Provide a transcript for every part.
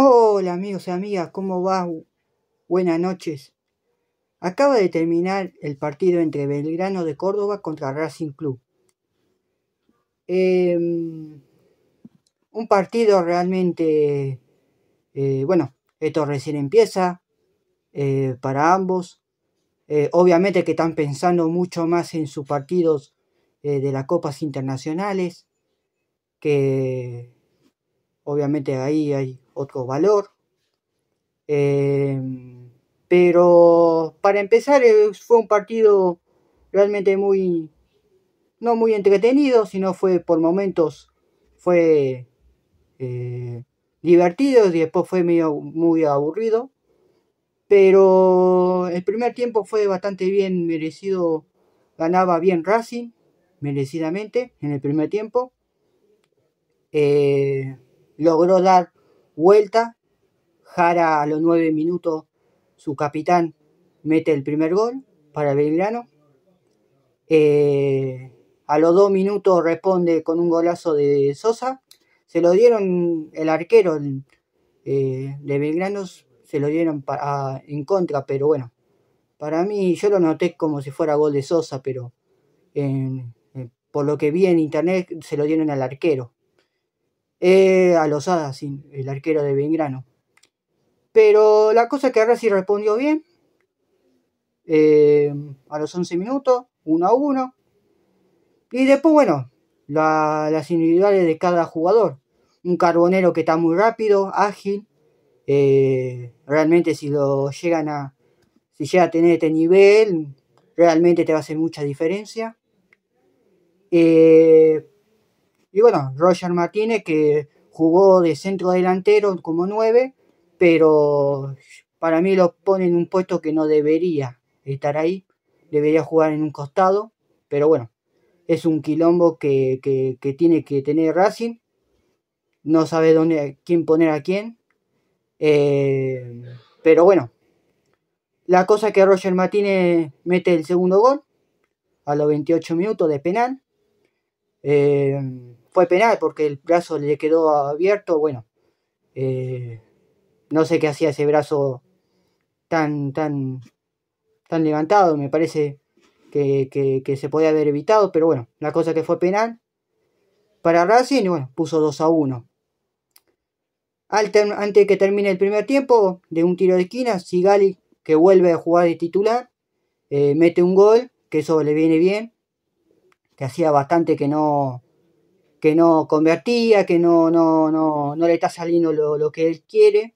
Hola amigos y amigas, ¿cómo va? Buenas noches. Acaba de terminar el partido entre Belgrano de Córdoba contra Racing Club. Em, un partido realmente, eh, bueno, esto recién empieza eh, para ambos. Eh, obviamente que están pensando mucho más en sus partidos de las copas internacionales, que obviamente ahí hay otro valor. Em, pero para empezar eh, fue un partido realmente muy, no muy entretenido, sino fue por momentos, fue eh, divertido y después fue medio, muy aburrido. Pero el primer tiempo fue bastante bien merecido, ganaba bien Racing, merecidamente, en el primer tiempo. Eh, logró dar vuelta. Jara a los nueve minutos, su capitán mete el primer gol para Belgrano. Eh, a los dos minutos responde con un golazo de Sosa. Se lo dieron el arquero eh, de Belgrano, se lo dieron en contra, pero bueno, para mí yo lo noté como si fuera gol de Sosa, pero por lo que vi en internet se lo dieron al arquero. Eh, a los sin el arquero de Bengrano Pero la cosa que que sí respondió bien. Eh, a los 11 minutos, 1 a 1. Y después, bueno, las individuales de cada jugador. Un carbonero que está muy rápido, ágil. Eh, realmente si lo llegan a. Si llega a tener este nivel, realmente te va a hacer mucha diferencia. Eh, y bueno, Roger Martínez que jugó de centro delantero como 9, pero para mí lo pone en un puesto que no debería estar ahí, debería jugar en un costado, pero bueno, es un quilombo que, tiene que tener Racing, no sabe dónde, quién poner a quién, eh, pero bueno, la cosa es que Roger Martínez mete el segundo gol a los 28 minutos de penal. Eh, fue penal porque el brazo le quedó abierto. Bueno, eh, no sé qué hacía ese brazo tan, tan, tan levantado. Me parece que, se podía haber evitado, pero bueno, la cosa que fue penal para Racing y bueno, puso 2 a 1. antes que termine el primer tiempo, de un tiro de esquina, Sigali, que vuelve a jugar de titular, eh, mete un gol, que eso le viene bien, que hacía bastante que no, que no convertía, que no, no, no, no le está saliendo lo, que él quiere,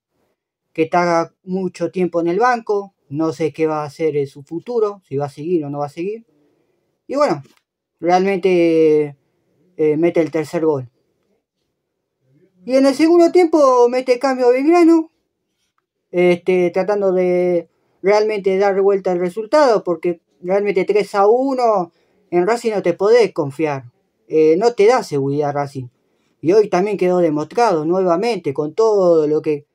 que está mucho tiempo en el banco, no sé qué va a hacer en su futuro, si va a seguir o no va a seguir. Y bueno, realmente eh, mete el tercer gol. Y en el segundo tiempo mete cambio a Belgrano, este, tratando de realmente dar vuelta al resultado, porque realmente 3 a 1 en Racing no te podés confiar. Eh, no te da seguridad Racing. Y hoy también quedó demostrado nuevamente con todo lo que,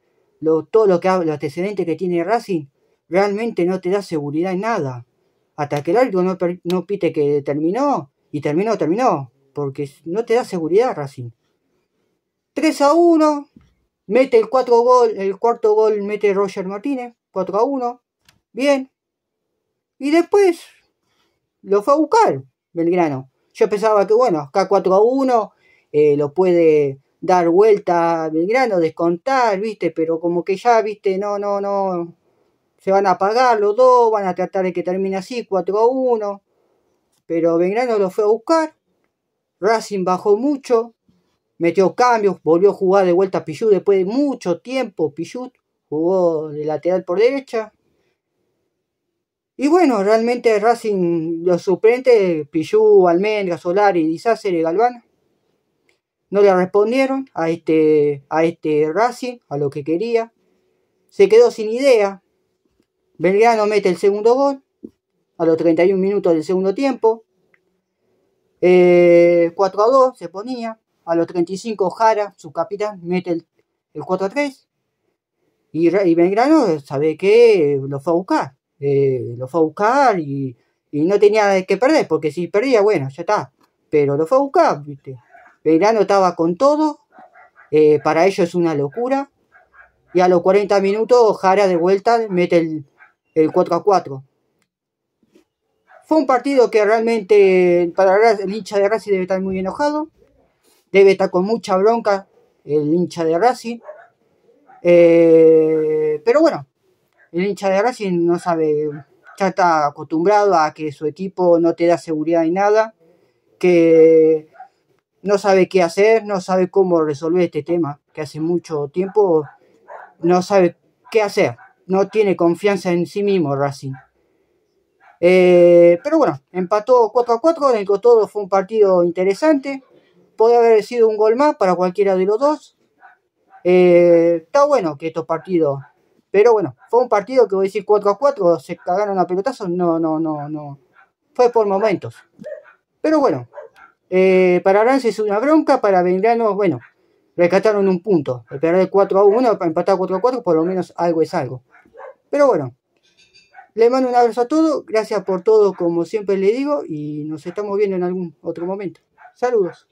todo lo que, los antecedentes que tiene Racing, realmente no te da seguridad en nada. Hasta que el árbitro no, pite que terminó, y terminó, terminó, porque no te da seguridad Racing. 3 a 1, mete el, 4 gol, el cuarto gol, mete Roger Martínez, 4 a 1, bien. Y después lo fue a buscar Belgrano. Yo pensaba que, bueno, acá 4 a 1 eh, lo puede dar vuelta a Belgrano, descontar, ¿viste? Pero como que ya, ¿viste? No, no, no. Se van a pagar los dos, van a tratar de que termine así, 4 a 1. Pero Belgrano lo fue a buscar. Racing bajó mucho, metió cambios, volvió a jugar de vuelta a después de mucho tiempo. Pichut jugó de lateral por derecha. Y bueno, realmente Racing, los suplentes, Pillú, Almendra, Solari, y Galván, no le respondieron a este, a este Racing, a lo que quería. Se quedó sin idea. Belgrano mete el segundo gol a los 31 minutos del segundo tiempo. 4 eh, a 2 se ponía. A los 35 Jara, su capitán, mete el, 4 a 3. Y, Belgrano, ¿sabe que Lo fue a buscar. Eh, lo fue a buscar y, no tenía que perder, porque si perdía, bueno, ya está. Pero lo fue a buscar, ¿viste? Belgrano estaba con todo, eh, para ellos es una locura. Y a los 40 minutos, Jara de vuelta mete el, 4 a 4. Fue un partido que realmente para el hincha de Racing debe estar muy enojado. Debe estar con mucha bronca el hincha de Racing. Eh, pero bueno, el hincha de Racing no sabe, ya está acostumbrado a que su equipo no te da seguridad ni nada, que no sabe qué hacer, no sabe cómo resolver este tema, que hace mucho tiempo no sabe qué hacer, no tiene confianza en sí mismo Racing. Eh, pero bueno, empató 4 a 4, en el todo fue un partido interesante. puede haber sido un gol más para cualquiera de los dos. Eh, está bueno que estos partidos pero bueno, fue un partido que voy a decir 4 a 4, se cagaron a pelotazos, no, no, no, no. Fue por momentos. Pero bueno, eh, para Arance es una bronca, para Belgrano, bueno, rescataron un punto. El perder 4 a 1, para empatar 4 a 4, por lo menos algo es algo. Pero bueno, le mando un abrazo a todos, gracias por todo, como siempre le digo, y nos estamos viendo en algún otro momento. Saludos.